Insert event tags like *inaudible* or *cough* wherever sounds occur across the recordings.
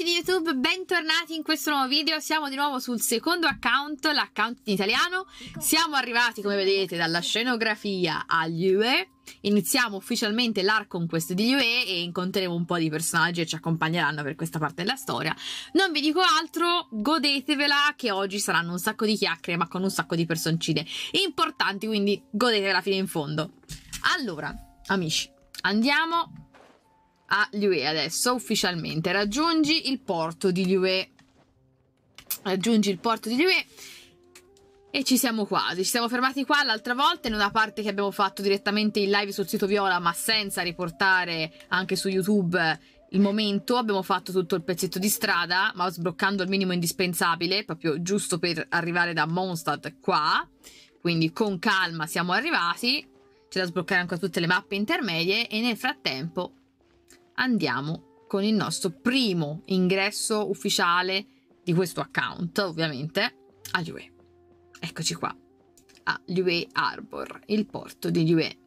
amici di YouTube, bentornati in questo nuovo video. Siamo di nuovo sul secondo account, l'account in italiano. Siamo arrivati, come vedete, dalla scenografia agli UE. Iniziamo ufficialmente l'Arc di UE e incontreremo un po' di personaggi che ci accompagneranno per questa parte della storia. Non vi dico altro, godetevela che oggi saranno un sacco di chiacchiere ma con un sacco di personcine importanti, quindi godetevela fino in fondo. Allora, amici, andiamo a Liue adesso ufficialmente. Raggiungi il porto di Liue. Raggiungi il porto di Liue. E ci siamo quasi, ci siamo fermati qua l'altra volta in una parte che abbiamo fatto direttamente in live sul sito Viola ma senza riportare anche su YouTube il momento, abbiamo fatto tutto il pezzetto di strada ma sbloccando il minimo indispensabile proprio giusto per arrivare da Mondstadt qua, quindi con calma siamo arrivati, c'è da sbloccare ancora tutte le mappe intermedie e nel frattempo andiamo con il nostro primo ingresso ufficiale di questo account, ovviamente, a Lue. Eccoci qua, a Lue Harbor, il porto di Lue.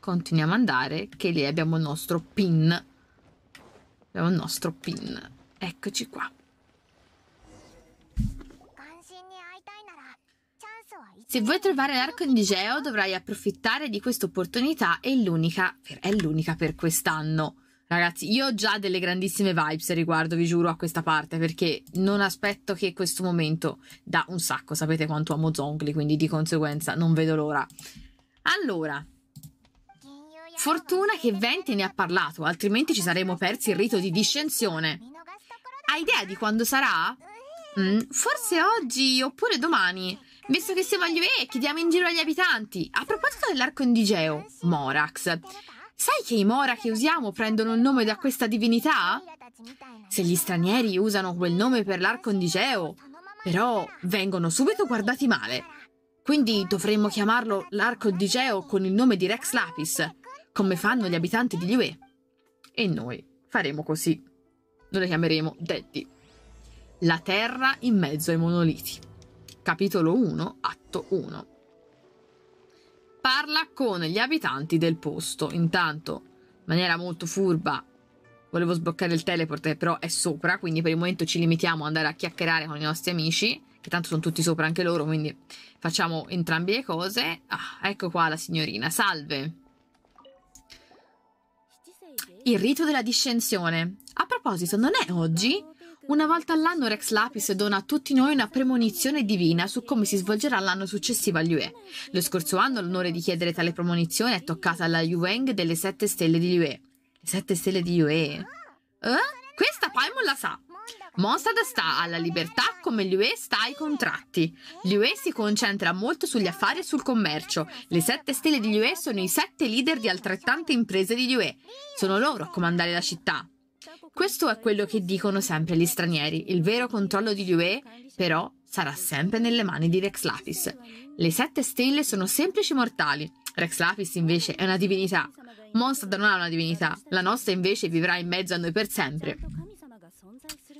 Continuiamo ad andare, che lì abbiamo il nostro pin. Abbiamo il nostro pin. Eccoci qua. Se vuoi trovare l'arco in Geo dovrai approfittare di questa opportunità, è l'unica per quest'anno. Ragazzi, io ho già delle grandissime vibes riguardo, vi giuro, a questa parte, perché non aspetto che questo momento da un sacco, sapete quanto amo Zongli, quindi di conseguenza non vedo l'ora. Allora, fortuna che Vente ne ha parlato, altrimenti ci saremmo persi il rito di discensione. Hai idea di quando sarà? Mm, forse oggi oppure domani. Visto che siamo agli UE, chiediamo in giro agli abitanti. A proposito dell'arco indigeo, Morax. Sai che i Mora che usiamo prendono il nome da questa divinità? Se gli stranieri usano quel nome per l'arco indigeo, però vengono subito guardati male. Quindi dovremmo chiamarlo l'arco indigeo con il nome di Rex Lapis, come fanno gli abitanti di Liue. E noi faremo così. Noi lo chiameremo Daddy. La terra in mezzo ai monoliti capitolo 1, atto 1. Parla con gli abitanti del posto. Intanto, in maniera molto furba, volevo sbloccare il teleport, però è sopra, quindi per il momento ci limitiamo ad andare a chiacchierare con i nostri amici, che tanto sono tutti sopra anche loro, quindi facciamo entrambe le cose. Ah, ecco qua la signorina. Salve. Il rito della discensione. A proposito, non è oggi? Una volta all'anno Rex Lapis dona a tutti noi una premonizione divina su come si svolgerà l'anno successivo all'UE. Lo scorso anno l'onore di chiedere tale premonizione è toccata alla Yueng delle sette stelle di Yue. Le sette stelle di Yue? Eh? Questa Paimon la sa. Mossad sta alla libertà come l'UE sta ai contratti. L'UE si concentra molto sugli affari e sul commercio. Le sette stelle di l'UE sono i sette leader di altrettante imprese di l'UE. Sono loro a comandare la città. Questo è quello che dicono sempre gli stranieri. Il vero controllo di l'UE, però, sarà sempre nelle mani di Rex Lapis. Le sette stelle sono semplici mortali. Rex Lapis invece è una divinità. Mondstadt non ha una divinità. La nostra invece vivrà in mezzo a noi per sempre.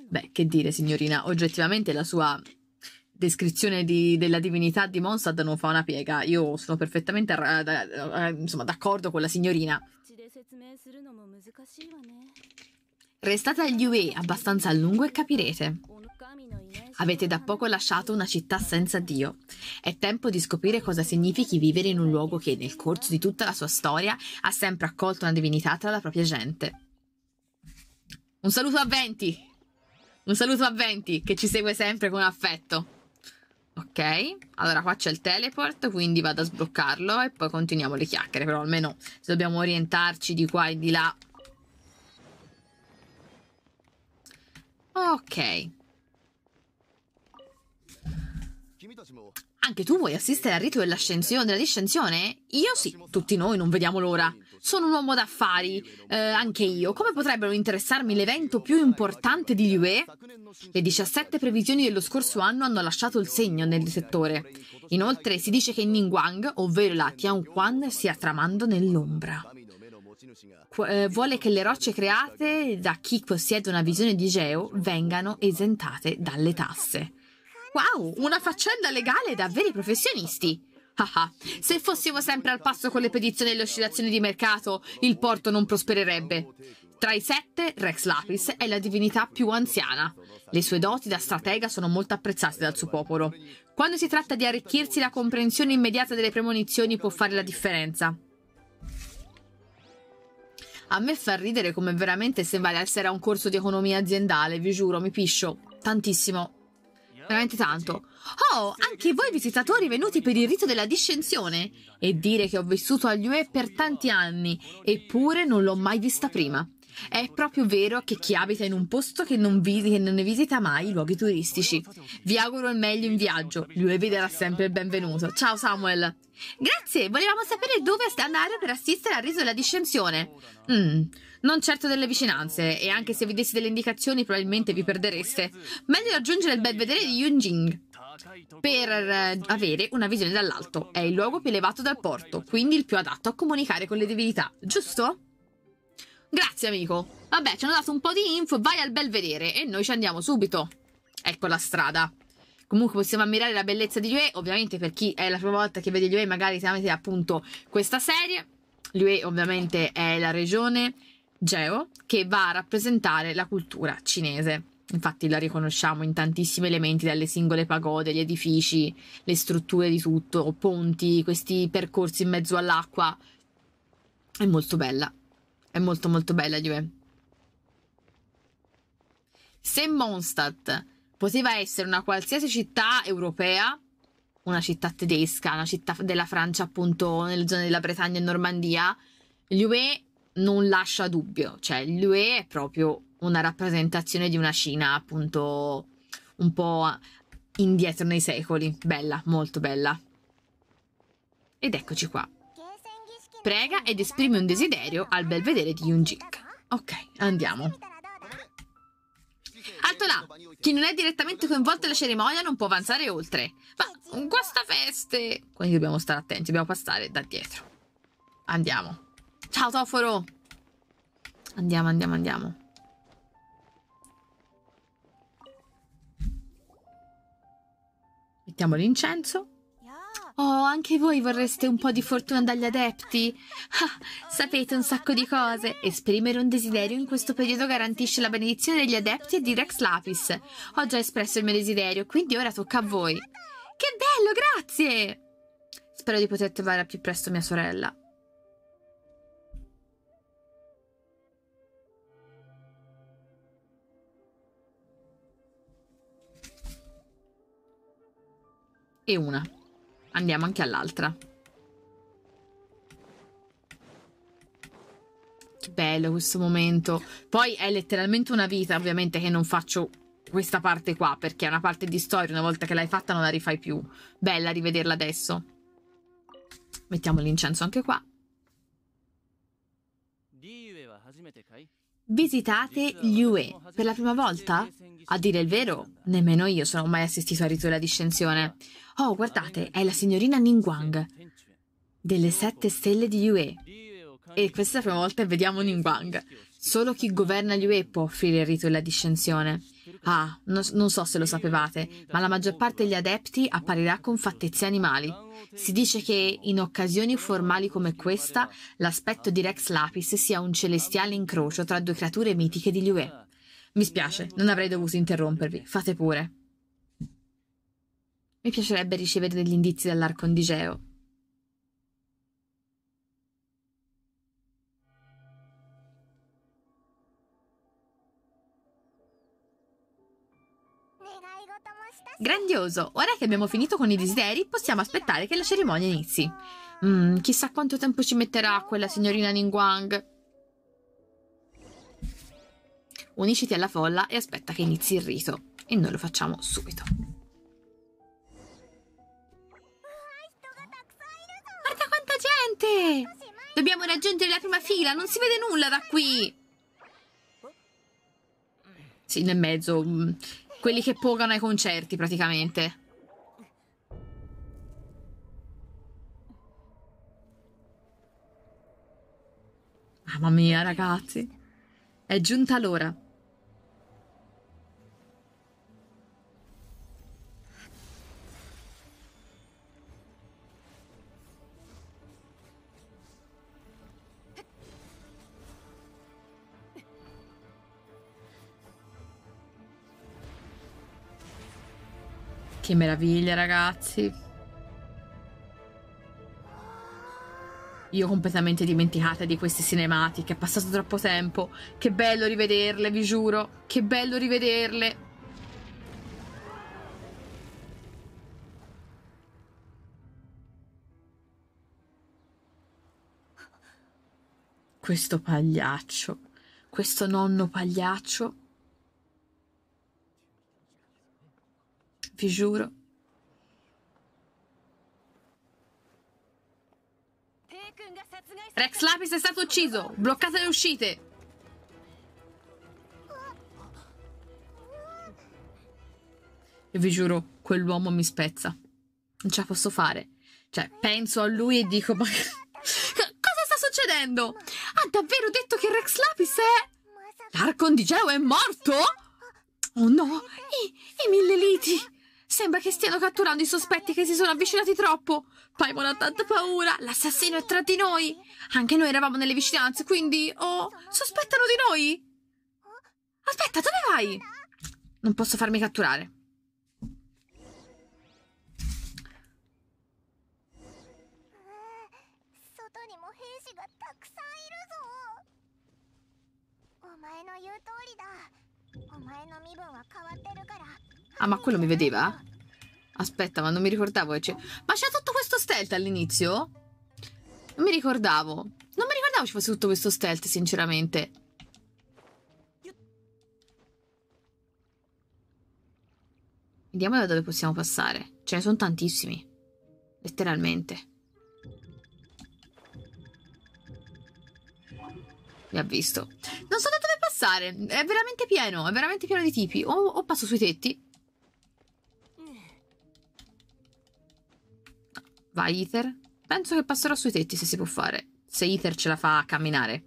Beh, che dire, signorina, oggettivamente la sua descrizione di, della divinità di Monsad non fa una piega. Io sono perfettamente eh, insomma, d'accordo con la signorina. Restate agli UE abbastanza a lungo e capirete. Avete da poco lasciato una città senza Dio. È tempo di scoprire cosa significhi vivere in un luogo che, nel corso di tutta la sua storia, ha sempre accolto una divinità tra la propria gente. Un saluto a Venti! Un saluto a Venti, che ci segue sempre con affetto. Ok, allora qua c'è il teleport, quindi vado a sbloccarlo e poi continuiamo le chiacchiere, però almeno se dobbiamo orientarci di qua e di là Ok. Anche tu vuoi assistere al rito dell'ascensione, della discensione? Io sì, tutti noi non vediamo l'ora. Sono un uomo d'affari, eh, anche io. Come potrebbero interessarmi l'evento più importante di l'UE? Le 17 previsioni dello scorso anno hanno lasciato il segno nel settore. Inoltre si dice che Ningguang, ovvero la Tianquan, stia tramando nell'ombra. Eh, vuole che le rocce create da chi possiede una visione di Geo vengano esentate dalle tasse. Wow, una faccenda legale da veri professionisti! Ah, ah. se fossimo sempre al passo con le petizioni e le oscillazioni di mercato, il porto non prospererebbe. Tra i sette, Rex Lapis è la divinità più anziana. Le sue doti da stratega sono molto apprezzate dal suo popolo. Quando si tratta di arricchirsi, la comprensione immediata delle premonizioni può fare la differenza. A me fa ridere come veramente sembra di essere a un corso di economia aziendale, vi giuro, mi piscio. Tantissimo. Veramente tanto. Oh, anche voi visitatori venuti per il rito della discensione? E dire che ho vissuto agli UE per tanti anni, eppure non l'ho mai vista prima. È proprio vero che chi abita in un posto che non, visi, che non ne visita mai i luoghi turistici. Vi auguro il meglio in viaggio. Lui vi darà sempre il benvenuto. Ciao Samuel. Grazie, volevamo sapere dove andare per assistere al riso della discensione. Mm, non certo delle vicinanze, e anche se vi dessi delle indicazioni probabilmente vi perdereste. Meglio raggiungere il belvedere di Yunjing per eh, avere una visione dall'alto. È il luogo più elevato dal porto, quindi il più adatto a comunicare con le divinità, giusto? Grazie, amico. Vabbè, ci hanno dato un po' di info, vai al belvedere e noi ci andiamo subito. Ecco la strada. Comunque possiamo ammirare la bellezza di Yue, ovviamente per chi è la prima volta che vede Yue magari se avete appunto questa serie. Yue ovviamente è la regione Geo che va a rappresentare la cultura cinese. Infatti la riconosciamo in tantissimi elementi, dalle singole pagode, gli edifici, le strutture di tutto, ponti, questi percorsi in mezzo all'acqua. È molto bella. È molto molto bella Juve. Se Mondstadt poteva essere una qualsiasi città europea, una città tedesca, una città della Francia appunto nelle zone della Bretagna e Normandia, l'UE non lascia dubbio, cioè l'UE è proprio una rappresentazione di una Cina appunto un po' indietro nei secoli, bella, molto bella. Ed eccoci qua prega ed esprime un desiderio al bel vedere di Yunjik. Ok, andiamo. Alto là! Chi non è direttamente coinvolto nella cerimonia non può avanzare oltre. Ma guasta feste! Quindi dobbiamo stare attenti, dobbiamo passare da dietro. Andiamo. Ciao Toforo! Andiamo, andiamo, andiamo. Mettiamo l'incenso. Oh, anche voi vorreste un po' di fortuna dagli adepti? Ah, sapete un sacco di cose. Esprimere un desiderio in questo periodo garantisce la benedizione degli adepti e di Rex Lapis. Ho già espresso il mio desiderio, quindi ora tocca a voi. Che bello, grazie! Spero di poter trovare a più presto mia sorella. E una. Andiamo anche all'altra. Che bello questo momento. Poi è letteralmente una vita, ovviamente, che non faccio questa parte qua, perché è una parte di storia, una volta che l'hai fatta non la rifai più. Bella rivederla adesso. Mettiamo l'incenso anche qua. Visitate gli UE per la prima volta? A dire il vero, nemmeno io sono mai assistito a rituali di discensione. Oh, guardate, è la signorina Ningguang, delle sette stelle di Yue. E questa è la prima volta che vediamo Ningguang. Solo chi governa gli può offrire il rito della discensione. Ah, no, non so se lo sapevate, ma la maggior parte degli adepti apparirà con fattezze animali. Si dice che in occasioni formali come questa, l'aspetto di Rex Lapis sia un celestiale incrocio tra due creature mitiche di Liue. Mi spiace, non avrei dovuto interrompervi. Fate pure. Mi piacerebbe ricevere degli indizi dall'Arcondigeo. Grandioso! Ora che abbiamo finito con i desideri, possiamo aspettare che la cerimonia inizi. Mm, chissà quanto tempo ci metterà quella signorina Ninguang. unisciti alla folla e aspetta che inizi il rito. E noi lo facciamo subito. Guarda quanta gente! Dobbiamo raggiungere la prima fila, non si vede nulla da qui! Sì, nel mezzo. Mm, quelli che pogano ai concerti, praticamente. Mamma mia, ragazzi. È giunta l'ora. Che meraviglia, ragazzi. Io completamente dimenticata di queste cinematiche, è passato troppo tempo. Che bello rivederle, vi giuro. Che bello rivederle. Questo pagliaccio, questo nonno pagliaccio vi giuro. Rex Lapis è stato ucciso! Bloccate le uscite! E vi giuro, quell'uomo mi spezza. Non ce la posso fare. Cioè, penso a lui e dico, ma... Cosa sta succedendo? Ha davvero detto che Rex Lapis è... L'Arcon di Geo è morto? Oh no, i, i mille liti! Sembra che stiano catturando i sospetti che si sono avvicinati troppo. Paimon ha tanta paura. L'assassino è tra di noi. Anche noi eravamo nelle vicinanze, quindi... Oh, sospettano di noi? Aspetta, dove vai? Non posso farmi catturare. io Ah, ma quello mi vedeva? Aspetta, ma non mi ricordavo che Ma c'è tutto questo stealth all'inizio? Non mi ricordavo. Non mi ricordavo ci fosse tutto questo stealth, sinceramente. Vediamo da dove possiamo passare. Ce ne sono tantissimi. Letteralmente. Mi ha visto. Non so da dove passare. È veramente pieno. È veramente pieno di tipi. o, o passo sui tetti Vai, Ether. Penso che passerò sui tetti se si può fare. Se Ether ce la fa a camminare.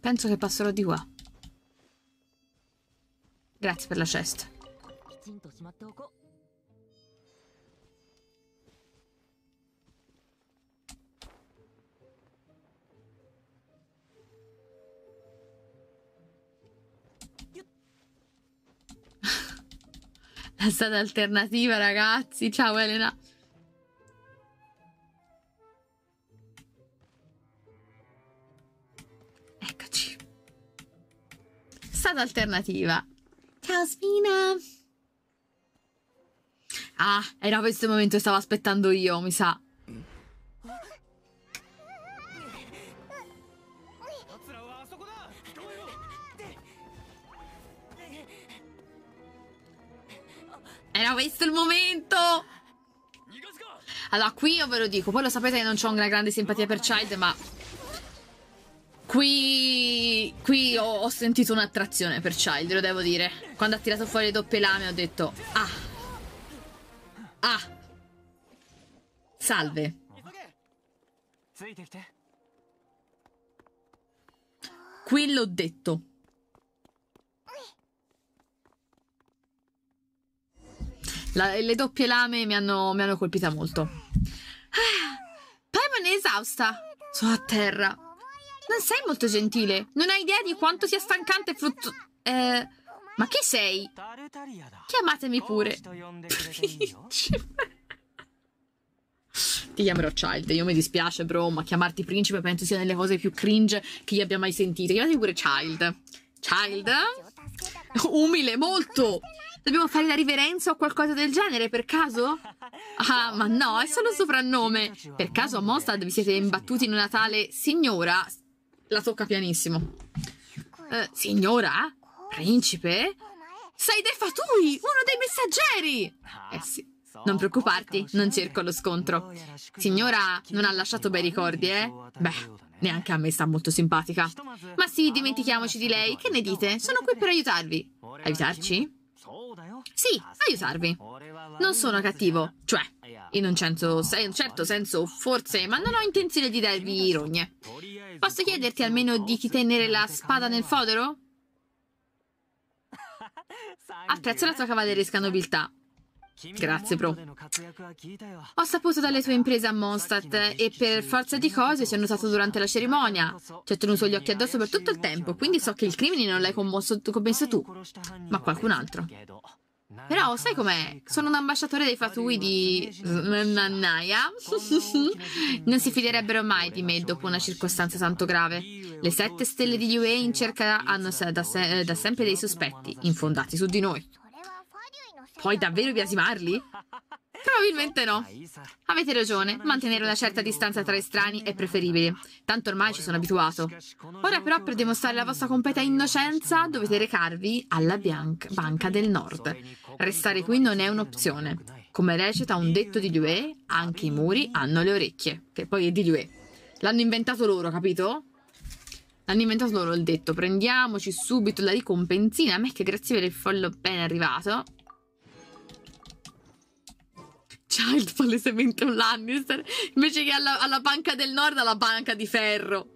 Penso che passerò di qua. Grazie per la cesta. La alternativa, ragazzi. Ciao, Elena. Eccoci. Strada alternativa. Ciao, Spina. Ah, era questo il momento che stavo aspettando io, mi sa. Era questo il momento! Allora, qui io ve lo dico, poi lo sapete che non ho una grande simpatia per Child, ma... Qui... Qui ho, ho sentito un'attrazione per Child, lo devo dire. Quando ha tirato fuori le doppie lame ho detto... Ah! Ah! Salve. Qui l'ho detto. La, le doppie lame mi hanno, mi hanno colpita molto. Ah, Paimon è esausta. Sono a terra. Non sei molto gentile. Non hai idea di quanto sia stancante frutto... Eh, ma chi sei? Chiamatemi pure. Principe. *laughs* Ti chiamerò Child. Io mi dispiace, bro, ma chiamarti principe penso sia delle cose più cringe che io abbia mai sentito. Chiamati pure Child. Child? Umile, molto! Dobbiamo fare la riverenza o qualcosa del genere, per caso? *laughs* Ah, ma no, è solo un soprannome. Per caso a Mostad vi siete imbattuti in una tale signora? La tocca pianissimo. Eh, signora? Principe? Sei dei Fatui, uno dei messaggeri! Eh sì. Non preoccuparti, non cerco lo scontro. Signora non ha lasciato bei ricordi, eh? Beh, neanche a me sta molto simpatica. Ma sì, dimentichiamoci di lei, che ne dite? Sono qui per aiutarvi. Aiutarci? Sì, aiutarvi. Non sono cattivo, cioè, in un, certo senso, in certo senso forse, ma non ho intenzione di darvi rogne. Posso chiederti almeno di chi tenere la spada nel fodero? Apprezzo la tua cavalleresca nobiltà. Grazie, bro. Ho saputo dalle tue imprese a Mondstadt e per forza di cose ci ho notato durante la cerimonia. Ci ha tenuto gli occhi addosso per tutto il tempo, quindi so che il crimine non l'hai commesso tu, ma qualcun altro. Però sai com'è? Sono un ambasciatore dei fatui di Nannaia. *laughs* non si fiderebbero mai di me dopo una circostanza tanto grave. Le sette stelle di Yue in cerca hanno da, se eh, da sempre dei sospetti, infondati su di noi. Puoi davvero biasimarli? Probabilmente no. Avete ragione, mantenere una certa distanza tra estranei è preferibile. Tanto ormai ci sono abituato. Ora però per dimostrare la vostra completa innocenza dovete recarvi alla Banca del Nord. Restare qui non è un'opzione. Come recita un detto di Lue, anche i muri hanno le orecchie, che poi è di Lue. L'hanno inventato loro, capito? L'hanno inventato loro il detto, prendiamoci subito la ricompensina. A me che grazie per il follow ben arrivato. Child palesemente un Lannister invece che alla, alla banca del nord alla banca di ferro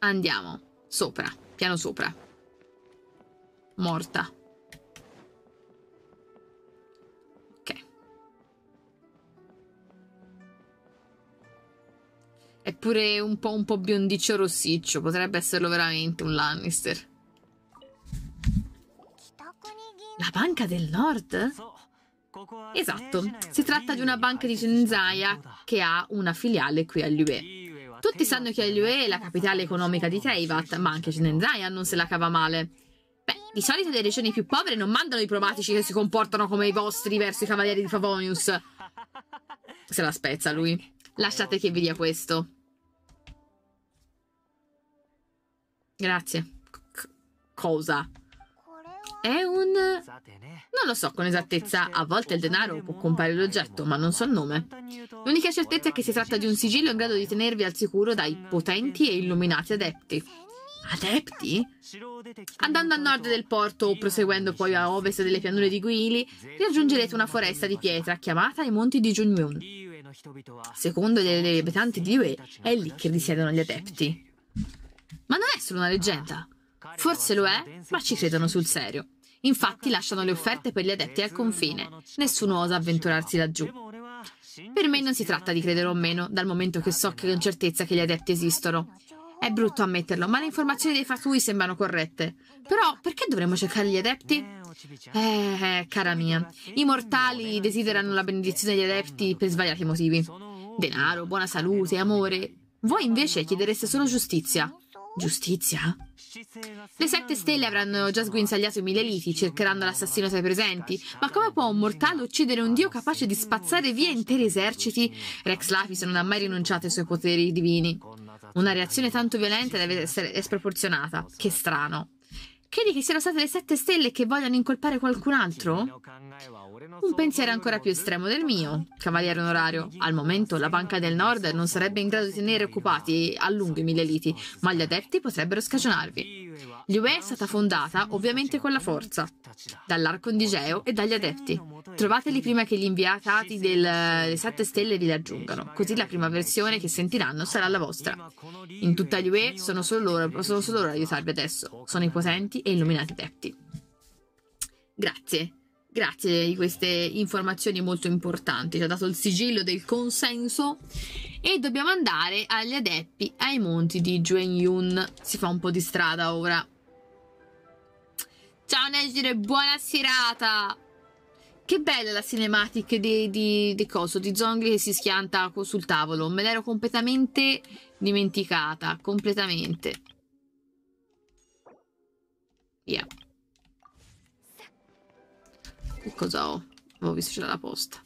andiamo sopra piano sopra morta ok è pure un po', un po' biondiccio rossiccio potrebbe esserlo veramente un Lannister la banca del nord? Esatto, si tratta di una banca di Genzaya che ha una filiale qui all'UE. Tutti sanno che l'UE è la capitale economica di Teivat, ma anche Genzaya non se la cava male. Beh, di solito le regioni più povere non mandano i probatici che si comportano come i vostri verso i cavalieri di Favonius. Se la spezza lui. Lasciate che vi dia questo. Grazie. C cosa? È un... Non lo so con esattezza, a volte il denaro può comprare l'oggetto, ma non so il nome. L'unica certezza è che si tratta di un sigillo in grado di tenervi al sicuro dai potenti e illuminati adepti. Adepti? Andando a nord del porto proseguendo poi a ovest delle pianure di Guili, raggiungerete una foresta di pietra chiamata i Monti di Junmyun. Secondo le abitanti di Yue, è lì che risiedono gli adepti. Ma non è solo una leggenda. Forse lo è, ma ci credono sul serio. Infatti lasciano le offerte per gli addetti al confine. Nessuno osa avventurarsi laggiù. Per me non si tratta di credere o meno, dal momento che so che con certezza che gli addetti esistono. È brutto ammetterlo, ma le informazioni dei fatui sembrano corrette. Però perché dovremmo cercare gli adepti? Eh, eh, cara mia, i mortali desiderano la benedizione degli adepti per svariati motivi. Denaro, buona salute, amore. Voi invece chiedereste solo giustizia. Giustizia? Le sette stelle avranno già sguinzagliato i mille liti, cercheranno l'assassino tra i presenti. Ma come può un mortale uccidere un dio capace di spazzare via interi eserciti? Rex Lapis non ha mai rinunciato ai suoi poteri divini. Una reazione tanto violenta deve essere sproporzionata. Che strano. Credi che siano state le sette stelle che vogliono incolpare qualcun altro? Un pensiero ancora più estremo del mio, cavaliere onorario. Al momento la Banca del Nord non sarebbe in grado di tenere occupati a lungo i mille liti, ma gli adepti potrebbero scagionarvi. L'UE è stata fondata ovviamente con la forza, dall'arcondigeo e dagli adepti. Trovateli prima che gli inviati delle sette stelle vi raggiungano, così la prima versione che sentiranno sarà la vostra. In tutta l'UE sono solo loro, sono solo loro ad aiutarvi adesso. Sono i potenti e illuminati adepti. Grazie. Grazie di queste informazioni molto importanti. Ci ha dato il sigillo del consenso. E dobbiamo andare agli adepti ai monti di Juenyun. Si fa un po' di strada ora. Ciao Nejire, buona serata! Che bella la cinematic di, di, di coso, di zombie che si schianta sul tavolo. Me l'ero completamente dimenticata, completamente. Yeah. Che cosa ho? Avevo visto c'era la posta.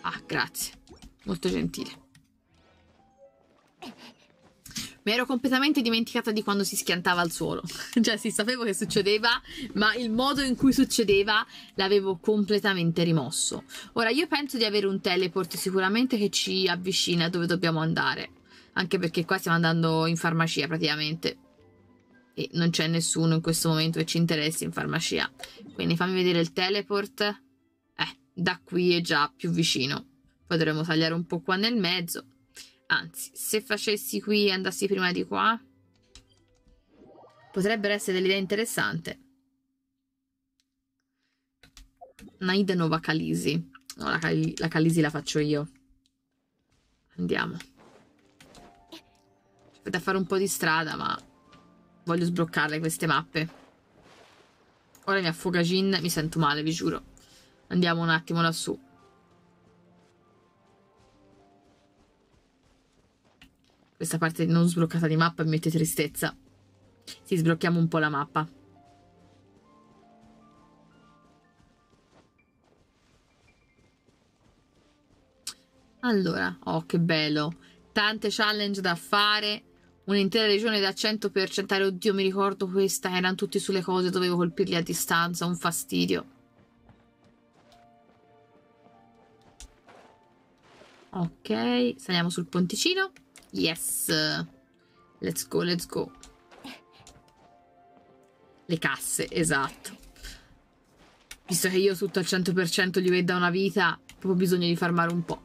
Ah, grazie. Molto gentile. Mi ero completamente dimenticata di quando si schiantava al suolo. *laughs* cioè, sì, sapevo che succedeva, ma il modo in cui succedeva l'avevo completamente rimosso. Ora, io penso di avere un teleport sicuramente che ci avvicina dove dobbiamo andare. Anche perché qua stiamo andando in farmacia praticamente. E non c'è nessuno in questo momento che ci interessi in farmacia. Quindi fammi vedere il teleport. Eh, da qui è già più vicino. Poi dovremmo tagliare un po' qua nel mezzo. Anzi, se facessi qui e andassi prima di qua, potrebbero essere delle idee interessanti. Naida Nova Calisi. No, la, Cal la Calisi la faccio io. Andiamo. C'è da fare un po' di strada, ma voglio sbloccarle queste mappe. Ora mi affoga Jin, mi sento male, vi giuro. Andiamo un attimo lassù. questa parte non sbloccata di mappa mi mette tristezza. Sì, sblocchiamo un po' la mappa. Allora, oh che bello. Tante challenge da fare. Un'intera regione da 100 Oddio, mi ricordo questa. Erano tutti sulle cose, dovevo colpirli a distanza. Un fastidio. Ok, saliamo sul ponticino. Yes. Let's go, let's go. Le casse, esatto. Visto che io tutto al 100% gli vedo una vita, ho proprio bisogno di farmare un po'.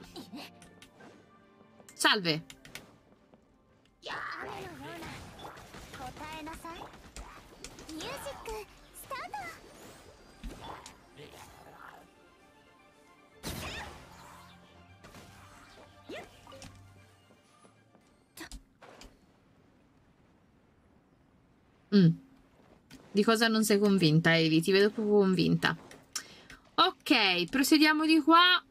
Salve. Di cosa non sei convinta, Eli? Ti vedo proprio convinta. Ok, procediamo di qua.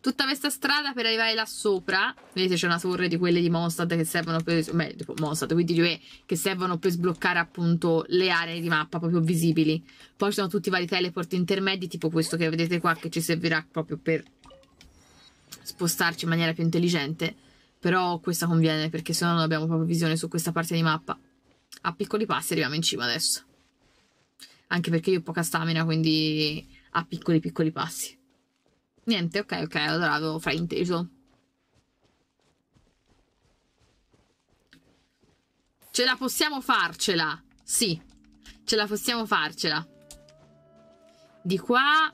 Tutta questa strada per arrivare là sopra. Vedete, c'è una torre di quelle di Mostad che servono per. Beh, tipo Mostad, quindi di che servono per sbloccare appunto le aree di mappa proprio visibili. Poi ci sono tutti i vari teleport intermedi, tipo questo che vedete qua, che ci servirà proprio per spostarci in maniera più intelligente. Però questa conviene perché se no non abbiamo proprio visione su questa parte di mappa. A piccoli passi arriviamo in cima adesso anche perché io ho poca stamina, quindi a piccoli piccoli passi. Niente, ok, ok, allora avevo frainteso. Ce la possiamo farcela, sì, ce la possiamo farcela. Di qua,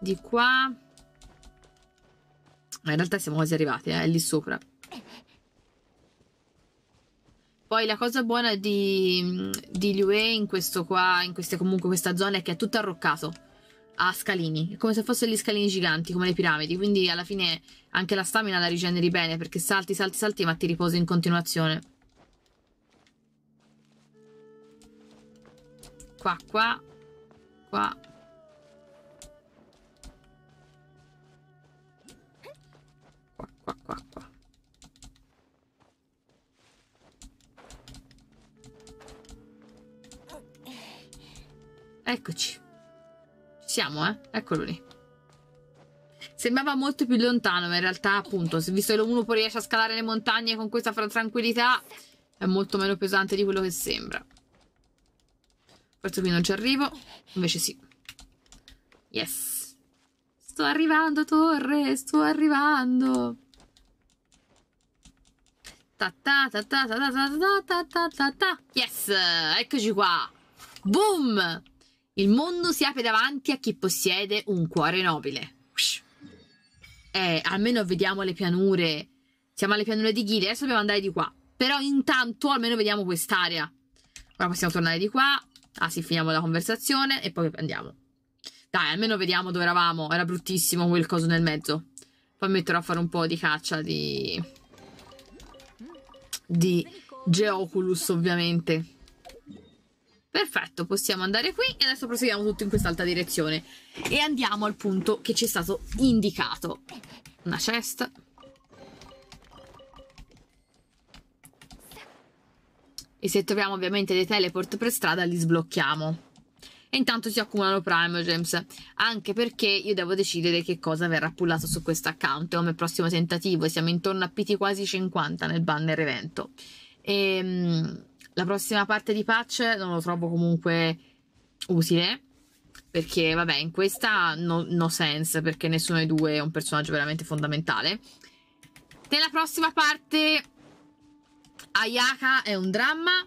di qua... In realtà siamo quasi arrivati, eh, lì sopra. Poi la cosa buona di, di Liue in questo qua, in queste, comunque questa zona è che è tutto arroccato a scalini, come se fossero gli scalini giganti, come le piramidi, quindi alla fine anche la stamina la rigeneri bene perché salti, salti, salti ma ti riposi in continuazione. Qua, qua, qua. Qua, qua, qua, Eccoci. Ci siamo, eh? Eccolo lì. Sembrava molto più lontano, ma in realtà, appunto, visto che l'uomo riesce a scalare le montagne con questa tranquillità, è molto meno pesante di quello che sembra. Forse qui non ci arrivo, invece sì. Yes. Sto arrivando, torre, sto arrivando. Ta ta ta ta ta ta ta ta ta ta ta. Yes, eccoci qua. Boom! Il mondo si apre davanti a chi possiede un cuore nobile. Eh, almeno vediamo le pianure. Siamo alle pianure di Ghile, adesso dobbiamo andare di qua. Però intanto almeno vediamo quest'area. Ora possiamo tornare di qua. Ah sì, finiamo la conversazione e poi andiamo. Dai, almeno vediamo dove eravamo. Era bruttissimo quel coso nel mezzo. Poi metterò a fare un po' di caccia di... Di Geoculus, ovviamente. Perfetto, possiamo andare qui e adesso proseguiamo tutto in quest'altra direzione. E andiamo al punto che ci è stato indicato. Una cesta. E se troviamo ovviamente dei teleport per strada li sblocchiamo. E intanto si accumulano Primogems, anche perché io devo decidere che cosa verrà pullato su questo account. Come prossimo tentativo siamo intorno a PT quasi 50 nel banner evento. Ehm la prossima parte di patch non lo trovo comunque utile. Perché, vabbè, in questa no, no sense, perché nessuno dei due è un personaggio veramente fondamentale. Nella prossima parte, Ayaka è un dramma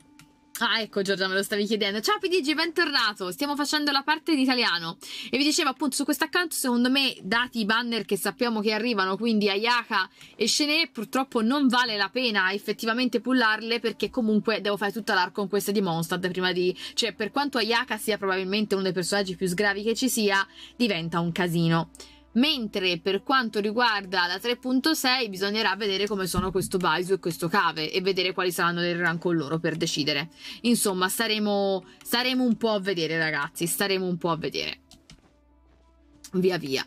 Ah, ecco Giorgia, me lo stavi chiedendo. Ciao PDG, bentornato. Stiamo facendo la parte in italiano. E vi dicevo appunto su questo account, secondo me, dati i banner che sappiamo che arrivano, quindi Ayaka e Shene, purtroppo non vale la pena effettivamente pullarle perché comunque devo fare tutta l'arco con queste di Monstad prima di... Cioè, per quanto Ayaka sia probabilmente uno dei personaggi più sgravi che ci sia, diventa un casino mentre per quanto riguarda la 3.6 bisognerà vedere come sono questo Baisu e questo Cave e vedere quali saranno le run con loro per decidere insomma staremo, staremo un po' a vedere ragazzi staremo un po' a vedere via via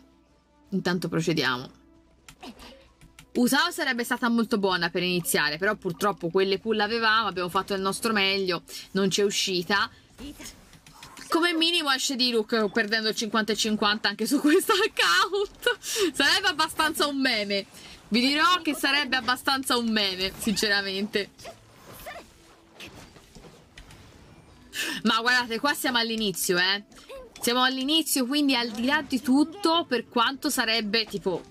intanto procediamo Usao sarebbe stata molto buona per iniziare, però purtroppo quelle pull avevamo, abbiamo fatto il nostro meglio, non c'è uscita come minimo esce di look perdendo il 50 50 anche su questo account sarebbe abbastanza un meme vi dirò che sarebbe abbastanza un meme sinceramente ma guardate qua siamo all'inizio eh siamo all'inizio quindi al di là di tutto per quanto sarebbe tipo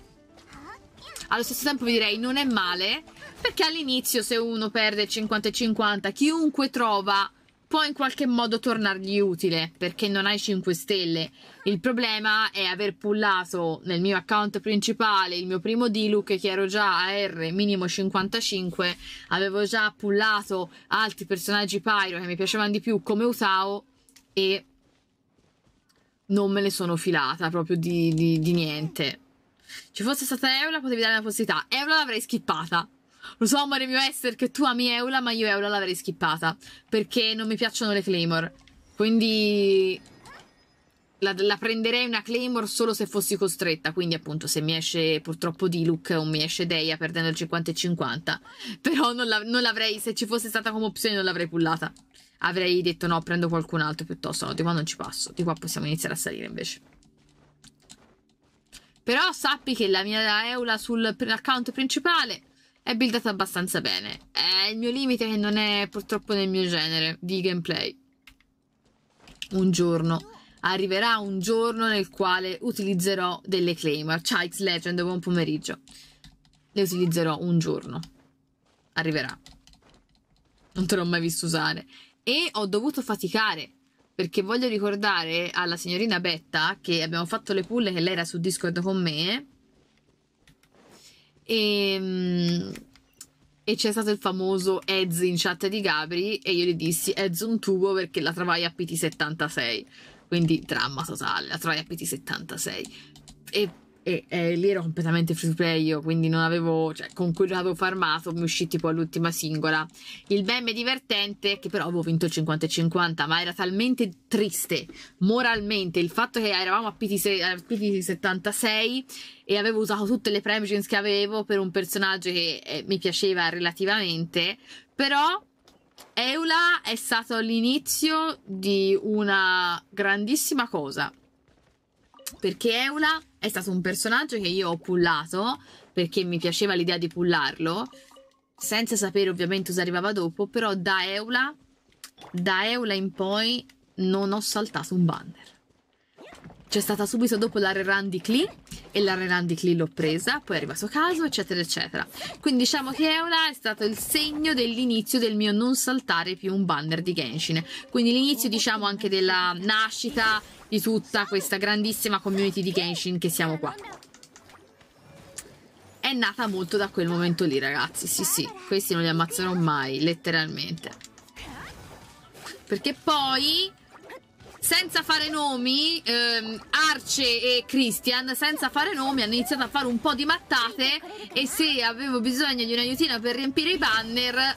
allo stesso tempo vi direi non è male perché all'inizio se uno perde il 50 50 chiunque trova può in qualche modo tornargli utile perché non hai 5 stelle. Il problema è aver pullato nel mio account principale il mio primo D-Look che ero già a R minimo 55, avevo già pullato altri personaggi Pyro che mi piacevano di più come Utao e non me ne sono filata proprio di, di, di niente. Ci fosse stata Eula potevi dare una possibilità. Eula l'avrei skippata. Lo so, amore mio Esther, che tu ami Eula, ma io Eula l'avrei skippata. Perché non mi piacciono le Claymore. Quindi... La, la, prenderei una Claymore solo se fossi costretta. Quindi, appunto, se mi esce purtroppo look o mi esce Deia perdendo il 50 e 50. *laughs* Però non, la, se ci fosse stata come opzione, non l'avrei pullata. Avrei detto no, prendo qualcun altro piuttosto. No, di qua non ci passo. Di qua possiamo iniziare a salire invece. Però sappi che la mia Eula sul account principale è buildata abbastanza bene. È il mio limite che non è purtroppo nel mio genere di gameplay. Un giorno. Arriverà un giorno nel quale utilizzerò delle claimer. Ciao X Legend, buon pomeriggio. Le utilizzerò un giorno. Arriverà. Non te l'ho mai visto usare. E ho dovuto faticare perché voglio ricordare alla signorina Betta che abbiamo fatto le pull che lei era su Discord con me e, ehm, e c'è stato il famoso Ez in chat di Gabri e io gli dissi Ez un tubo perché la trovai a PT76. Quindi dramma totale, la trovai a PT76. E e eh, lì ero completamente free to play io, quindi non avevo, cioè, con quello che avevo farmato mi uscì tipo all'ultima singola. Il meme divertente, che però avevo vinto il 50-50, ma era talmente triste moralmente il fatto che eravamo a PT, 76 e avevo usato tutte le premigens che avevo per un personaggio che eh, mi piaceva relativamente, però Eula è stato l'inizio di una grandissima cosa perché Eula è stato un personaggio che io ho pullato perché mi piaceva l'idea di pullarlo, senza sapere ovviamente cosa arrivava dopo, però da Eula, da Eula in poi non ho saltato un banner. C'è stata subito dopo la rerun di Klee e la rerun di Klee l'ho presa, poi è arrivato caso, eccetera, eccetera. Quindi diciamo che Eula è stato il segno dell'inizio del mio non saltare più un banner di Genshin. Quindi l'inizio, diciamo, anche della nascita di tutta questa grandissima community di Genshin che siamo qua è nata molto da quel momento lì, ragazzi. Sì, sì, questi non li ammazzerò mai, letteralmente. Perché poi senza fare nomi, ehm, Arce e Christian, senza fare nomi, hanno iniziato a fare un po' di mattate e se avevo bisogno di un aiutino per riempire i banner,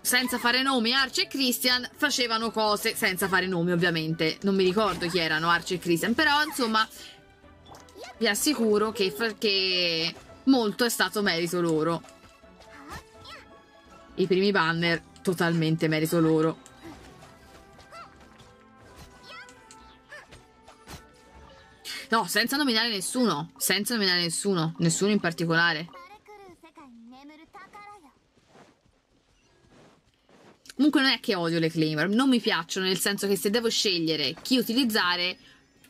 senza fare nomi, Arce e Christian facevano cose senza fare nomi, ovviamente. Non mi ricordo chi erano Arce e Christian, però insomma vi assicuro che, che molto è stato merito loro. I primi banner totalmente merito loro. No, senza nominare nessuno. Senza nominare nessuno. Nessuno in particolare. Comunque non è che odio le Claymore. non mi piacciono, nel senso che se devo scegliere chi utilizzare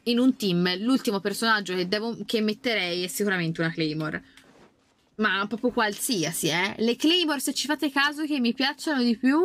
in un team, l'ultimo personaggio che, devo, che metterei è sicuramente una claymore. Ma proprio qualsiasi, eh. Le claymore, se ci fate caso, che mi piacciono di più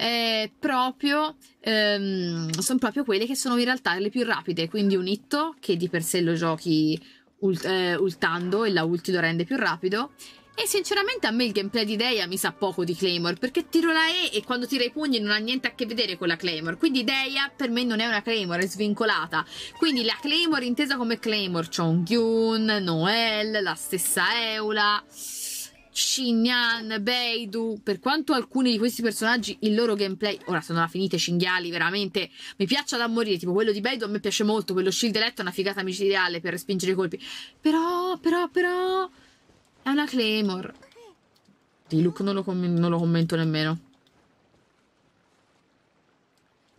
eh, proprio, ehm, sono proprio quelle che sono in realtà le più rapide. Quindi un itto che di per sé lo giochi ult- eh, ultando e la ulti lo rende più rapido. E sinceramente a me il gameplay di Deia mi sa poco di Claymore, perché tiro la E e quando tira i pugni non ha niente a che vedere con la Claymore. Quindi Deia per me non è una Claymore, è svincolata. Quindi la Claymore intesa come Claymore, c'è un Gyun, Noel, la stessa Eula. Shinyan, Beidu, per quanto alcuni di questi personaggi il loro gameplay, ora sono non la finite cinghiali veramente, mi piaccia da morire, tipo quello di Beidu a me piace molto, quello shield eletto è una figata micidiale per respingere i colpi, però, però, però, è una Claymore. Di Luke non lo, non lo commento nemmeno.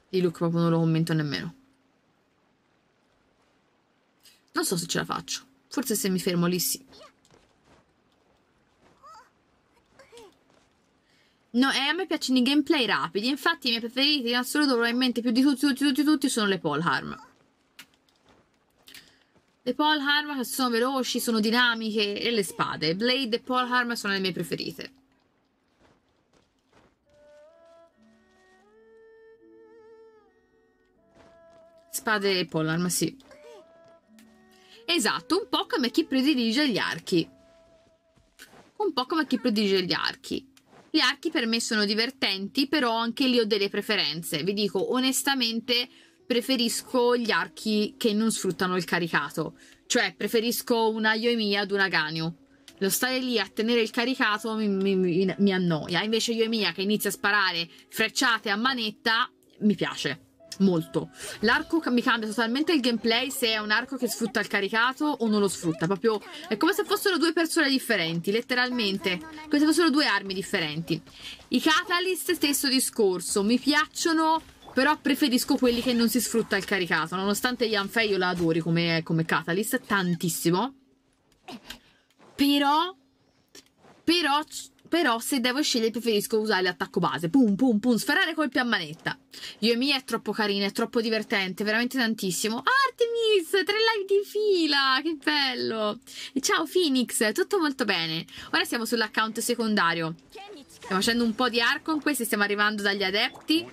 Di Luke proprio non lo commento nemmeno. Non so se ce la faccio, forse se mi fermo lì sì. No, e eh, a me piacciono i gameplay rapidi, infatti i miei preferiti in assoluto probabilmente più di tutti, tutti, tutti, tutti sono le pole harm. Le pole harm che sono veloci, sono dinamiche e le spade. Blade e pole harm sono le mie preferite. Spade e pole arm, sì. Esatto, un po' come chi predilige gli archi. Un po' come chi predilige gli archi. Gli archi per me sono divertenti, però anche lì ho delle preferenze. Vi dico onestamente, preferisco gli archi che non sfruttano il caricato. Cioè, preferisco una Yoemi ad una Ganyu. Lo stare lì a tenere il caricato mi, mi, mi annoia. Invece Yoemiya che inizia a sparare frecciate a manetta, mi piace molto. L'arco mi cambia totalmente il gameplay se è un arco che sfrutta il caricato o non lo sfrutta. Proprio è come se fossero due persone differenti, letteralmente. Come se fossero due armi differenti. I Catalyst, stesso discorso. Mi piacciono, però preferisco quelli che non si sfrutta il caricato. Nonostante Yanfei io la adori come, come Catalyst, tantissimo. Però... Però però se devo scegliere preferisco usare l'attacco base. Pum pum pum, sferrare colpi a manetta. Yomi è troppo carina, è troppo divertente, veramente tantissimo. Artemis, tre live di fila, che bello. E ciao Phoenix, tutto molto bene. Ora siamo sull'account secondario. Stiamo facendo un po' di arco con questi stiamo arrivando dagli adepti.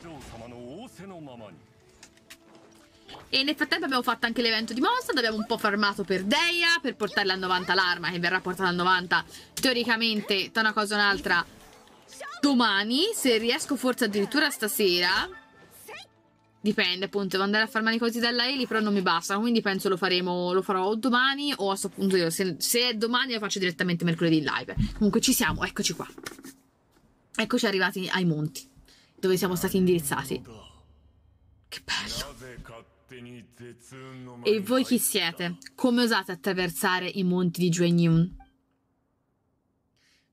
E nel frattempo abbiamo fatto anche l'evento di Monstad, abbiamo un po' farmato per Deia, per portarla a 90 l'arma che verrà portata a 90 teoricamente da una cosa o un'altra domani, se riesco forse addirittura stasera. Dipende appunto, devo andare a farmare le cose dalla Eli, però non mi basta, quindi penso lo faremo, lo farò o domani o a questo punto io, se, se è domani lo faccio direttamente mercoledì in live. Comunque ci siamo, eccoci qua. Eccoci arrivati ai monti, dove siamo stati indirizzati. Che bello. E voi chi siete? Come osate attraversare i monti di Juenyun?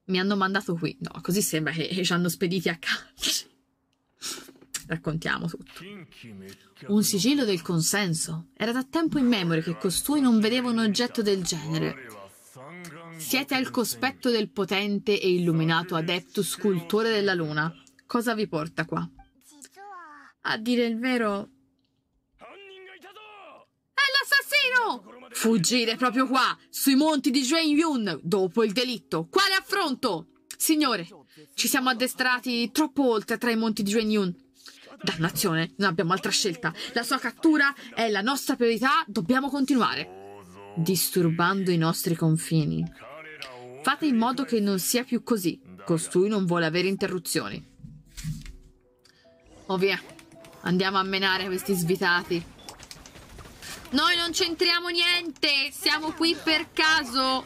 Mi hanno mandato qui. No, così sembra che ci hanno spediti a calci. Raccontiamo tutto. Un sigillo del consenso. Era da tempo in memoria che costui non vedeva un oggetto del genere. Siete al cospetto del potente e illuminato Adeptus Scultore della Luna. Cosa vi porta qua? A dire il vero, Fuggire proprio qua, sui monti di Juen Yun, dopo il delitto. Quale affronto? Signore, ci siamo addestrati troppo oltre tra i monti di Juen Yun. Dannazione, non abbiamo altra scelta. La sua cattura è la nostra priorità, dobbiamo continuare. Disturbando i nostri confini. Fate in modo che non sia più così. Costui non vuole avere interruzioni. Oh via, andiamo a menare questi svitati. Noi non c'entriamo niente, siamo qui per caso.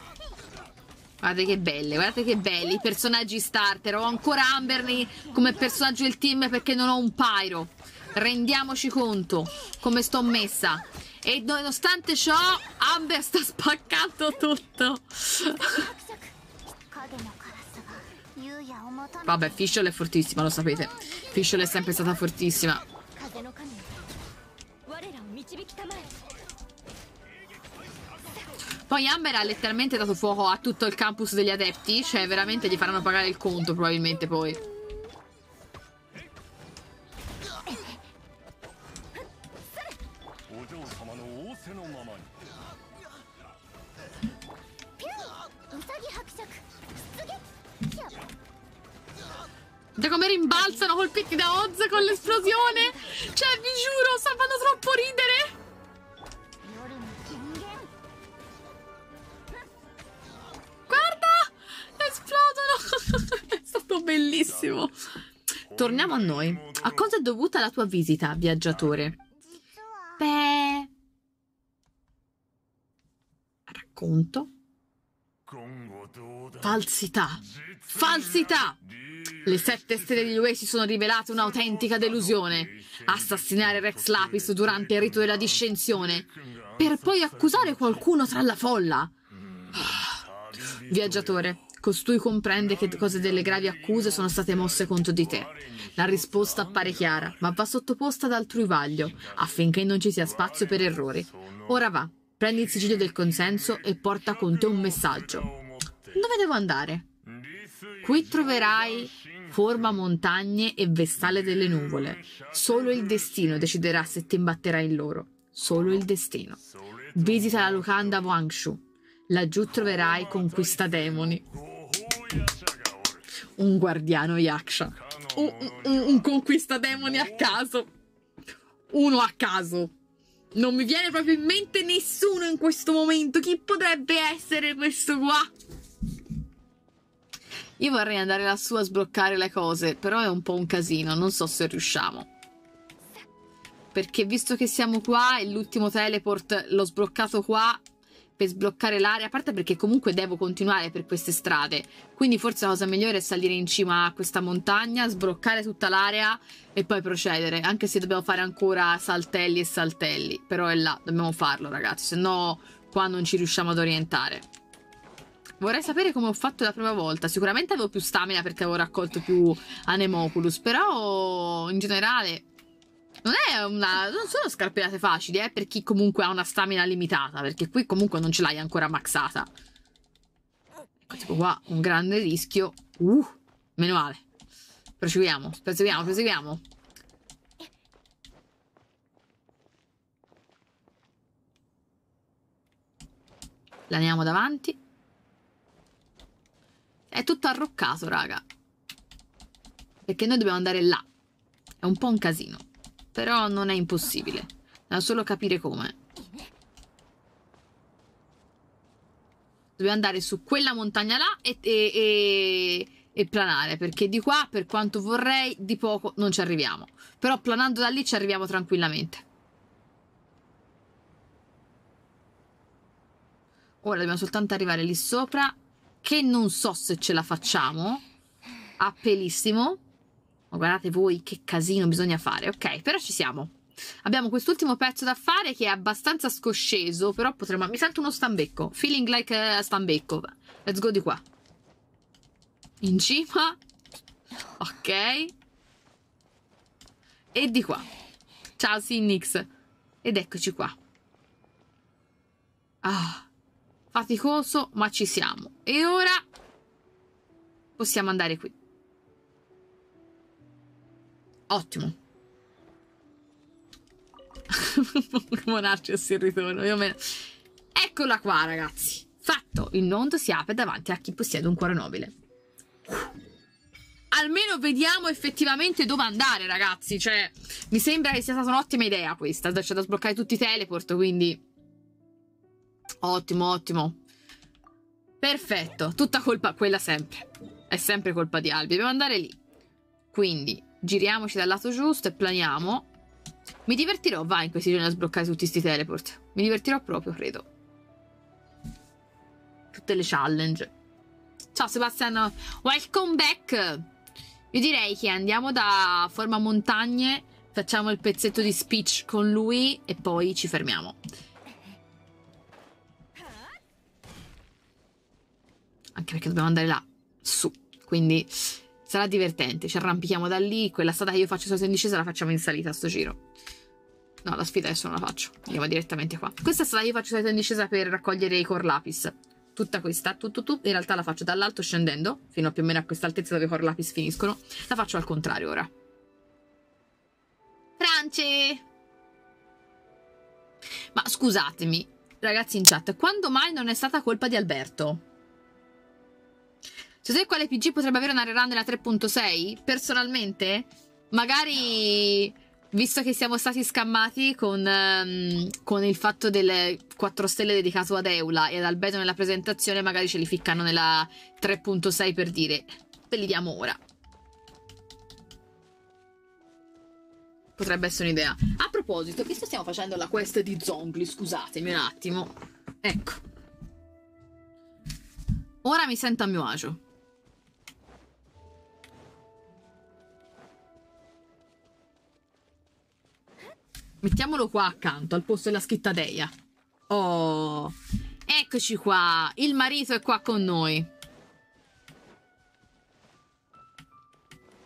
Guardate che belle, guardate che belli i personaggi starter. Ho ancora Amberly come personaggio del team perché non ho un pyro. Rendiamoci conto come sto messa. E nonostante ciò, Amber sta spaccando tutto. Vabbè, Fischl è fortissima, lo sapete. Fischl è sempre stata fortissima. Poi Amber ha letteralmente dato fuoco a tutto il campus degli adepti, cioè veramente gli faranno pagare il conto probabilmente poi. Da come rimbalzano colpiti da Oz con l'esplosione! Cioè, vi giuro, sta fanno troppo ridere! stato bellissimo. Torniamo a noi. A cosa è dovuta la tua visita, viaggiatore? Beh... Racconto. Falsità. Falsità! Le sette stelle di Yue si sono rivelate un'autentica delusione. Assassinare Rex Lapis durante il rito della discensione, per poi accusare qualcuno tra la folla. Ah, viaggiatore, Costui comprende che cose delle gravi accuse sono state mosse contro di te. La risposta appare chiara, ma va sottoposta ad altrui vaglio, affinché non ci sia spazio per errori. Ora va, prendi il sigillo del consenso e porta con te un messaggio. Dove devo andare? Qui troverai forma montagne e vestale delle nuvole. Solo il destino deciderà se ti imbatterai in loro. Solo il destino. Visita la locanda Wangshu. Laggiù troverai conquistademoni. Un guardiano Yaksha. Un, un, un conquistademone a caso. Uno a caso. Non mi viene proprio in mente nessuno in questo momento. Chi potrebbe essere questo qua? Io vorrei andare lassù a sbloccare le cose, però è un po' un casino, non so se riusciamo. Perché visto che siamo qua e l'ultimo teleport l'ho sbloccato qua, per sbloccare l'area, a parte perché comunque devo continuare per queste strade, quindi forse la cosa migliore è salire in cima a questa montagna, sbloccare tutta l'area e poi procedere, anche se dobbiamo fare ancora saltelli e saltelli, però è là, dobbiamo farlo ragazzi, se no qua non ci riusciamo ad orientare. Vorrei sapere come ho fatto la prima volta. Sicuramente avevo più stamina perché avevo raccolto più Anemoculus, però in generale non è una. Non sono scarpellate facili, eh, per chi comunque ha una stamina limitata, perché qui comunque non ce l'hai ancora maxata. Ecco, tipo qua, un grande rischio. Uh, meno male. Proseguiamo, proseguiamo, proseguiamo. Planiamo davanti. È tutto arroccato, raga. Perché noi dobbiamo andare là. È un po' un casino. Però non è impossibile. Devo solo capire come. Dobbiamo andare su quella montagna là e, e, e, e planare, perché di qua, per quanto vorrei, di poco non ci arriviamo. Però planando da lì ci arriviamo tranquillamente. Ora dobbiamo soltanto arrivare lì sopra, che non so se ce la facciamo. A pelissimo. Ma guardate voi che casino bisogna fare. Ok, però ci siamo. Abbiamo quest'ultimo pezzo da fare che è abbastanza scosceso, però potremmo... Mi sento uno stambecco. Feeling like eh, stambecco. Let's go di qua. In cima. Ok. E di qua. Ciao Sinix. Ed eccoci qua. Ah, faticoso, ma ci siamo. E ora possiamo andare qui. Ottimo. *laughs* Monarchio si ritorno. Io me... Eccola qua, ragazzi. Fatto. Il mondo si apre davanti a chi possiede un cuore nobile. Almeno vediamo effettivamente dove andare, ragazzi. Cioè, mi sembra che sia stata un'ottima idea questa. C'è da sbloccare tutti i teleport, quindi... Ottimo, ottimo. Perfetto. Tutta colpa... Quella sempre. È sempre colpa di Albi. Dobbiamo andare lì. Quindi, Giriamoci dal lato giusto e planiamo. Mi divertirò, vai, in questi giorni a sbloccare tutti questi teleport. Mi divertirò proprio, credo. Tutte le challenge. Ciao Sebastiano, welcome back! Io direi che andiamo da Forma Montagne, facciamo il pezzetto di speech con lui e poi ci fermiamo. Anche perché dobbiamo andare là, su, quindi Sarà divertente, ci arrampichiamo da lì, quella strada che io faccio solo in discesa la facciamo in salita a sto giro. No, la sfida adesso non la faccio, andiamo direttamente qua. Questa strada io faccio salita in discesa per raccogliere i core lapis. Tutta questa, tu, tu, in realtà la faccio dall'alto scendendo, fino a più o meno a questa altezza dove i core lapis finiscono. La faccio al contrario ora. France! Ma scusatemi, ragazzi in chat, quando mai non è stata colpa di Alberto? Cioè, se quale PG potrebbe avere una rerun della 3.6? Personalmente, magari visto che siamo stati scammati con, um, con, il fatto delle 4 stelle dedicato ad Eula e ad Albedo nella presentazione, magari ce li ficcano nella 3.6 per dire ve li diamo ora. Potrebbe essere un'idea. A proposito, visto che stiamo facendo la quest di Zongli, scusatemi un attimo. Ecco. Ora mi sento a mio agio. Mettiamolo qua accanto, al posto della scritta Deia. Oh, eccoci qua. Il marito è qua con noi.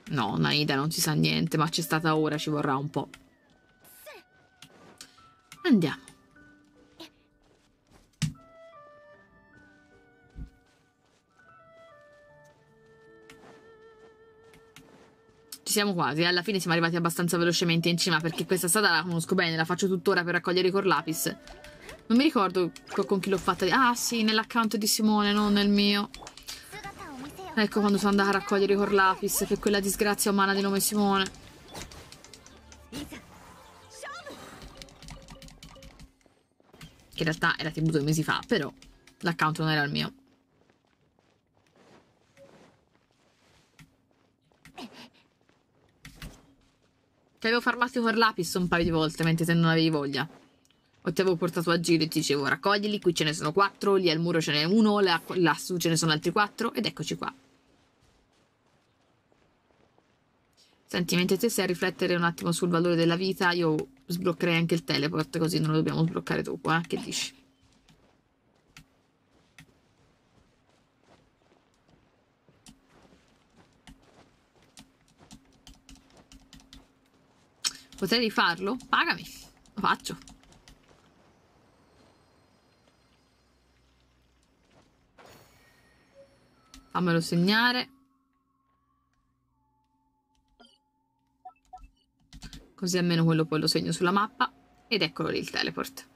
No, Naida non si sa niente, ma c'è stata ora, ci vorrà un po'. Ci siamo quasi, alla fine siamo arrivati abbastanza velocemente in cima perché questa strada la conosco bene, la faccio tuttora per raccogliere i corlapis. Non mi ricordo con chi l'ho fatta. Ah sì, nell'account di Simone, non nel mio. Ecco quando sono andata a raccogliere i corlapis, che quella disgrazia umana di nome Simone. Che in realtà era tipo due mesi fa, però l'account non era il mio. Ti avevo farmato con l'apis un paio di volte mentre te non avevi voglia. O ti avevo portato a giro e ti dicevo raccoglili, qui ce ne sono quattro, lì al muro ce n'è uno, là, lassù ce ne sono altri quattro ed eccoci qua. Senti, mentre te sei a riflettere un attimo sul valore della vita, io sbloccherei anche il teleport così non lo dobbiamo sbloccare dopo, eh? Che dici? Potrei farlo? Pagami. Lo faccio. Fammelo segnare. Così almeno quello poi lo segno sulla mappa. Ed eccolo lì il teleport.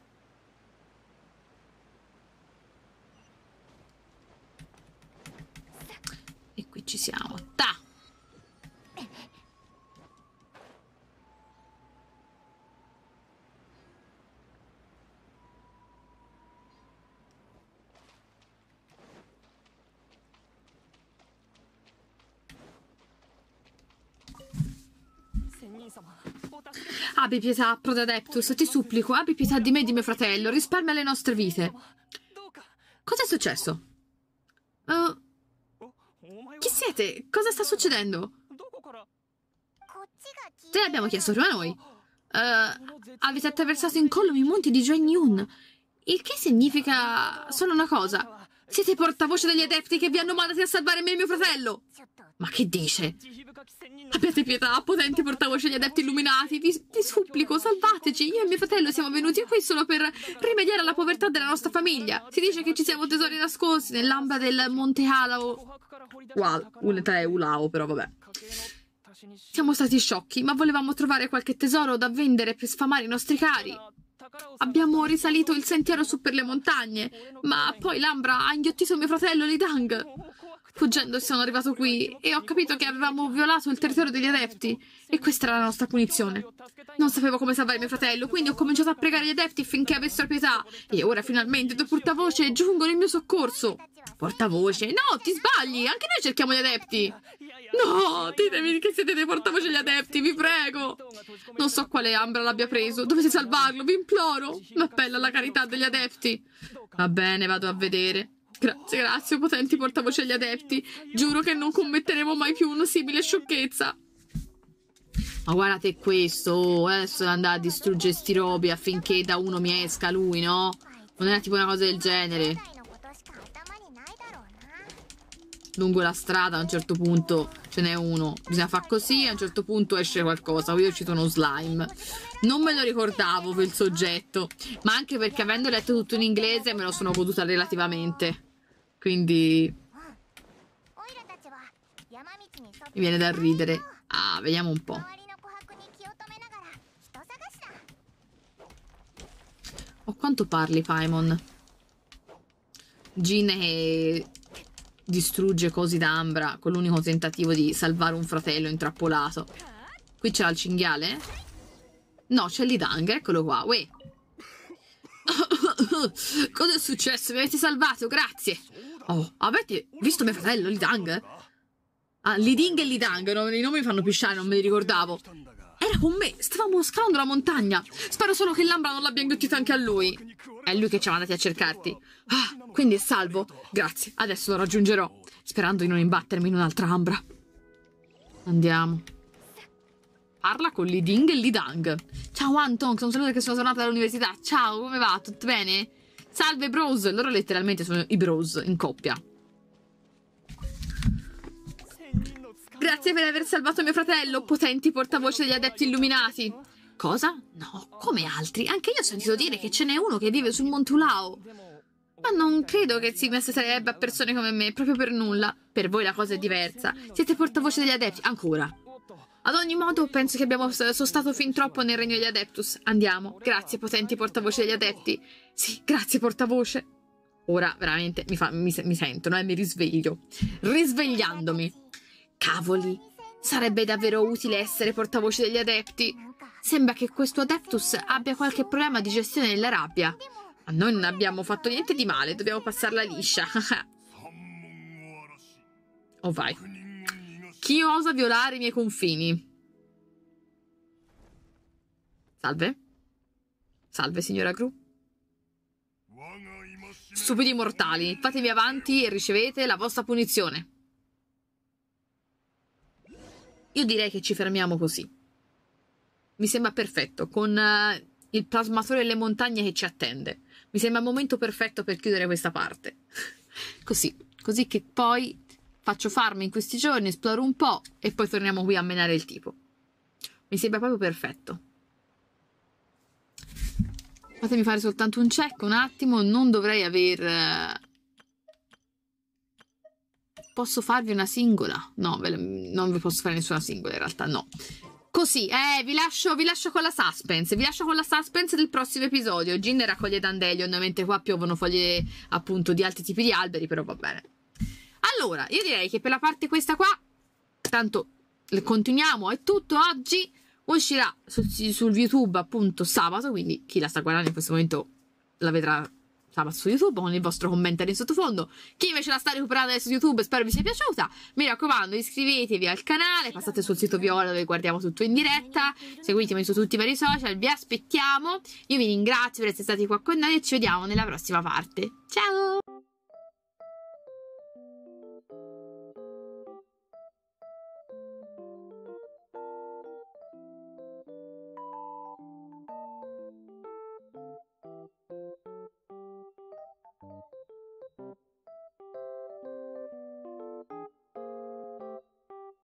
E qui ci siamo. Abbi pietà, Prodadeptus, ti supplico, abbi pietà di me e di mio fratello, risparmia le nostre vite. Cosa è successo? Uh, chi siete? Cosa sta succedendo? Te l'abbiamo chiesto prima noi. Uh, avete attraversato in collo i monti di Join Yun, il che significa solo una cosa. Siete i portavoce degli adepti che vi hanno mandati a salvare me e mio fratello! Ma che dice? Abbiate pietà, potenti portavoce degli adepti illuminati, vi, vi supplico, salvateci! Io e mio fratello siamo venuti qui solo per rimediare alla povertà della nostra famiglia. Si dice che ci siamo tesori nascosti nell'amba del Monte Halao. Wow, un'età è Ulao, però vabbè. Siamo stati sciocchi, ma volevamo trovare qualche tesoro da vendere per sfamare i nostri cari. Abbiamo risalito il sentiero su per le montagne, ma poi l'Ambra ha inghiottito mio fratello Lidang. Fuggendo sono arrivato qui e ho capito che avevamo violato il territorio degli adepti e questa era la nostra punizione. Non sapevo come salvare mio fratello, quindi ho cominciato a pregare gli adepti finché avessero pietà e ora finalmente dopo portavoce giungono in mio soccorso. Portavoce? No, ti sbagli, anche noi cerchiamo gli adepti. No, ditemi che siete dei portavoce agli adepti, vi prego. Non so quale Ambra l'abbia preso. Dovete salvarlo, vi imploro. L'appello alla carità degli adepti. Va bene, vado a vedere. Grazie, grazie, potenti portavoce agli adepti. Giuro che non commetteremo mai più una simile sciocchezza. Ma guardate questo, oh, eh, adesso deve andare a distruggere sti robi affinché da uno mi esca lui, no? Non era tipo una cosa del genere lungo la strada a un certo punto ce n'è uno bisogna fare così a un certo punto esce qualcosa io è uscito uno slime non me lo ricordavo quel soggetto ma anche perché avendo letto tutto in inglese me lo sono goduta relativamente quindi mi viene da ridere ah vediamo un po' O quanto parli Paimon? Gin e distrugge cose d'ambra con l'unico tentativo di salvare un fratello intrappolato. Qui c'è il cinghiale? No, c'è l'idang, eccolo qua. Uè. *coughs* Cosa è successo? Mi avete salvato, grazie. Oh, avete visto mio fratello, l'idang? Ah, l'iding e l'idang, no, i nomi mi fanno pisciare, non me li ricordavo. Era con me, stavamo scalando la montagna. Spero solo che l'ambra non l'abbia inghiottito anche a lui. È lui che ci ha mandati a cercarti. Ah, quindi è salvo. Grazie, adesso lo raggiungerò. Sperando di non imbattermi in un'altra ambra. Andiamo. Parla con Li Ding e Li Dang. Ciao Anton, sono saluto che sono tornata dall'università. Ciao, come va? Tutto bene? Salve bros. Loro letteralmente sono i bros in coppia. Grazie per aver salvato mio fratello, potenti portavoce degli adepti illuminati. Cosa? No, come altri. Anche io ho sentito dire che ce n'è uno che vive sul Monte Ulao. Ma non credo che si messerebbe a persone come me, proprio per nulla. Per voi la cosa è diversa. Siete portavoce degli adepti, ancora. Ad ogni modo, penso che abbiamo sostato fin troppo nel regno degli Adeptus. Andiamo. Grazie, potenti portavoce degli adepti. Sì, grazie, portavoce. Ora veramente mi, fa, mi, mi sento, no? E mi risveglio. Risvegliandomi. Cavoli, sarebbe davvero utile essere portavoce degli adepti. Sembra che questo adeptus abbia qualche problema di gestione della rabbia. Ma noi non abbiamo fatto niente di male, dobbiamo passarla liscia. *laughs* oh vai. Chi osa violare i miei confini? Salve. Salve, signora Gru. Stupidi mortali, fatemi avanti e ricevete la vostra punizione. Io direi che ci fermiamo così. Mi sembra perfetto, con uh, il plasmatore delle montagne che ci attende. Mi sembra il momento perfetto per chiudere questa parte. *laughs* così, così che poi faccio farmi in questi giorni, esploro un po' e poi torniamo qui a menare il tipo. Mi sembra proprio perfetto. Fatemi fare soltanto un check un attimo, non dovrei aver eh, Posso farvi una singola? No, non vi posso fare nessuna singola in realtà, no. Così, eh, vi lascio, vi lascio, con la suspense, vi lascio con la suspense del prossimo episodio. Gin raccoglie Dandelion, ovviamente qua piovono foglie appunto di altri tipi di alberi, però va bene. Allora, io direi che per la parte questa qua, tanto continuiamo, è tutto oggi. Uscirà su, su YouTube appunto sabato, quindi chi la sta guardando in questo momento la vedrà la passo YouTube con il vostro commento lì in sottofondo. Chi invece la sta recuperando adesso su YouTube, spero vi sia piaciuta. Mi raccomando, iscrivetevi al canale, passate sul sito Viola dove guardiamo tutto in diretta, seguitemi su tutti i vari social, vi aspettiamo. Io vi ringrazio per essere stati qua con noi e ci vediamo nella prossima parte. Ciao!